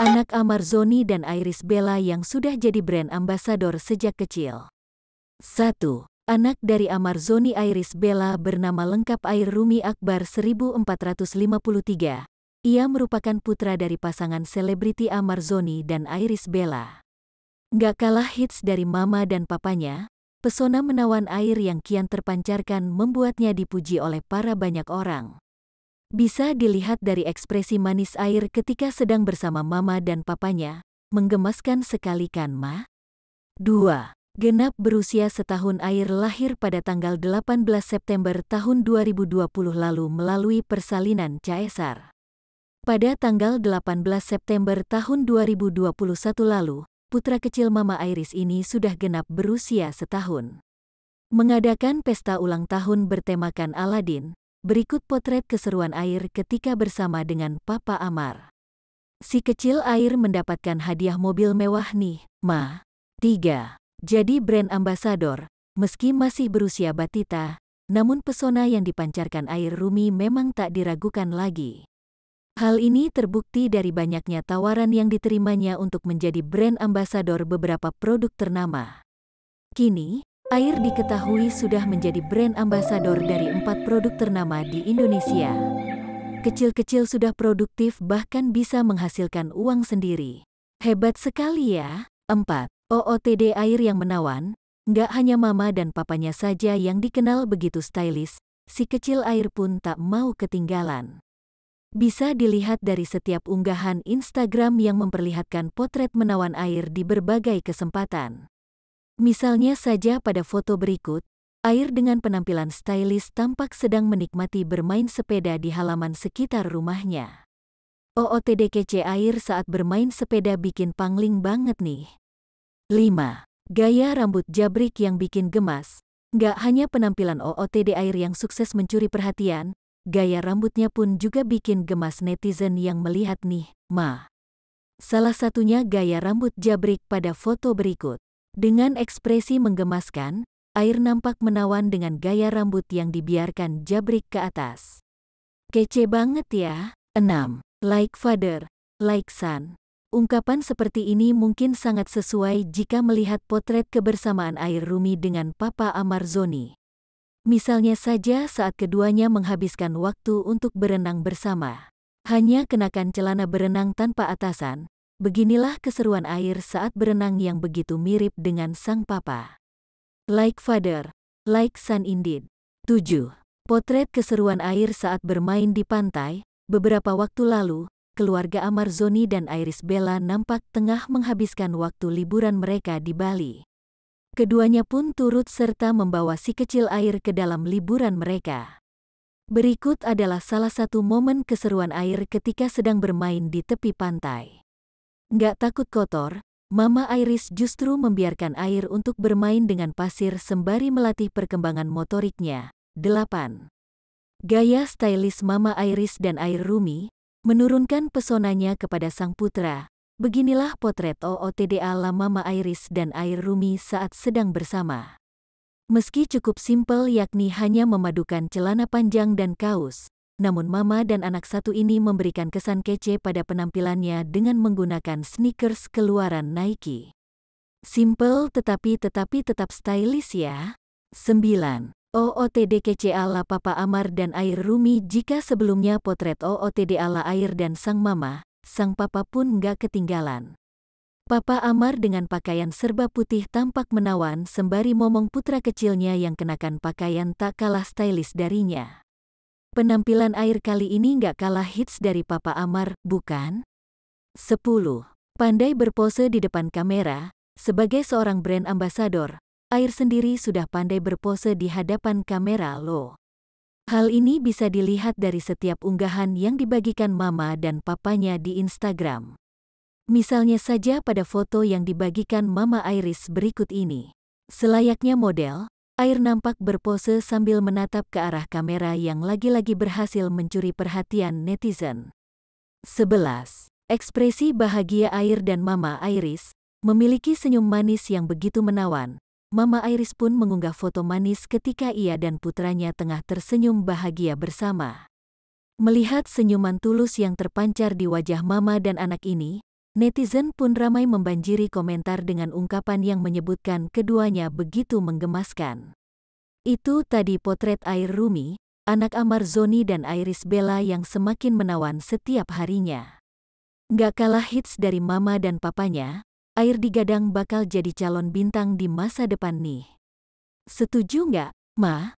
anak Amar Zoni dan Iris Bella yang sudah jadi brand ambasador sejak kecil. Satu, Anak dari Amar Zoni Iris Bella bernama lengkap Air Rumi Akbar 1453. Ia merupakan putra dari pasangan selebriti Amar Zoni dan Iris Bella. Gak kalah hits dari mama dan papanya, pesona menawan air yang kian terpancarkan membuatnya dipuji oleh para banyak orang. Bisa dilihat dari ekspresi manis air ketika sedang bersama mama dan papanya, menggemaskan sekali kan ma? 2. Genap berusia setahun air lahir pada tanggal 18 September tahun 2020 lalu melalui persalinan caesar. Pada tanggal 18 September tahun 2021 lalu, putra kecil Mama Iris ini sudah genap berusia setahun. Mengadakan pesta ulang tahun bertemakan Aladin, Berikut potret keseruan Air ketika bersama dengan Papa Amar. Si kecil Air mendapatkan hadiah mobil mewah nih, Ma. 3. Jadi brand ambasador, meski masih berusia batita, namun pesona yang dipancarkan Air Rumi memang tak diragukan lagi. Hal ini terbukti dari banyaknya tawaran yang diterimanya untuk menjadi brand ambasador beberapa produk ternama. Kini, Air diketahui sudah menjadi brand ambasador dari empat produk ternama di Indonesia. Kecil-kecil sudah produktif bahkan bisa menghasilkan uang sendiri. Hebat sekali ya. 4. OOTD air yang menawan, nggak hanya mama dan papanya saja yang dikenal begitu stylish, si kecil air pun tak mau ketinggalan. Bisa dilihat dari setiap unggahan Instagram yang memperlihatkan potret menawan air di berbagai kesempatan. Misalnya saja pada foto berikut, Air dengan penampilan stylish tampak sedang menikmati bermain sepeda di halaman sekitar rumahnya. OOTD kece Air saat bermain sepeda bikin pangling banget nih. 5. Gaya rambut jabrik yang bikin gemas. Gak hanya penampilan OOTD Air yang sukses mencuri perhatian, gaya rambutnya pun juga bikin gemas netizen yang melihat nih, ma. Salah satunya gaya rambut jabrik pada foto berikut. Dengan ekspresi menggemaskan, air nampak menawan dengan gaya rambut yang dibiarkan jabrik ke atas. Kece banget ya. 6. Like father, like son. Ungkapan seperti ini mungkin sangat sesuai jika melihat potret kebersamaan air Rumi dengan Papa Amarzoni. Misalnya saja saat keduanya menghabiskan waktu untuk berenang bersama. Hanya kenakan celana berenang tanpa atasan, Beginilah keseruan air saat berenang yang begitu mirip dengan sang papa. Like father, like son indeed. 7. Potret keseruan air saat bermain di pantai, beberapa waktu lalu, keluarga Amarzoni dan Iris Bella nampak tengah menghabiskan waktu liburan mereka di Bali. Keduanya pun turut serta membawa si kecil air ke dalam liburan mereka. Berikut adalah salah satu momen keseruan air ketika sedang bermain di tepi pantai. Nggak takut kotor, Mama Iris justru membiarkan air untuk bermain dengan pasir sembari melatih perkembangan motoriknya. 8. Gaya stylish Mama Iris dan Air Rumi menurunkan pesonanya kepada sang putra. Beginilah potret OOTD ala Mama Iris dan Air Rumi saat sedang bersama. Meski cukup simpel yakni hanya memadukan celana panjang dan kaos, namun mama dan anak satu ini memberikan kesan kece pada penampilannya dengan menggunakan sneakers keluaran Nike. Simple tetapi tetapi tetap stylish ya. 9. OOTD kece ala Papa Amar dan Air Rumi Jika sebelumnya potret OOTD ala Air dan sang mama, sang papa pun nggak ketinggalan. Papa Amar dengan pakaian serba putih tampak menawan sembari momong putra kecilnya yang kenakan pakaian tak kalah stylish darinya. Penampilan air kali ini nggak kalah hits dari Papa Amar, bukan? 10. Pandai berpose di depan kamera, sebagai seorang brand ambasador, Air sendiri sudah pandai berpose di hadapan kamera lo. Hal ini bisa dilihat dari setiap unggahan yang dibagikan mama dan papanya di Instagram. Misalnya saja pada foto yang dibagikan mama Iris berikut ini. Selayaknya model, Air nampak berpose sambil menatap ke arah kamera yang lagi-lagi berhasil mencuri perhatian netizen. 11. Ekspresi bahagia Air dan Mama Iris memiliki senyum manis yang begitu menawan. Mama Iris pun mengunggah foto manis ketika ia dan putranya tengah tersenyum bahagia bersama. Melihat senyuman tulus yang terpancar di wajah mama dan anak ini, Netizen pun ramai membanjiri komentar dengan ungkapan yang menyebutkan keduanya begitu menggemaskan. Itu tadi potret Air Rumi, anak Amar Zoni dan Iris Bella yang semakin menawan setiap harinya. Gak kalah hits dari mama dan papanya, Air digadang bakal jadi calon bintang di masa depan nih. Setuju nggak, Ma?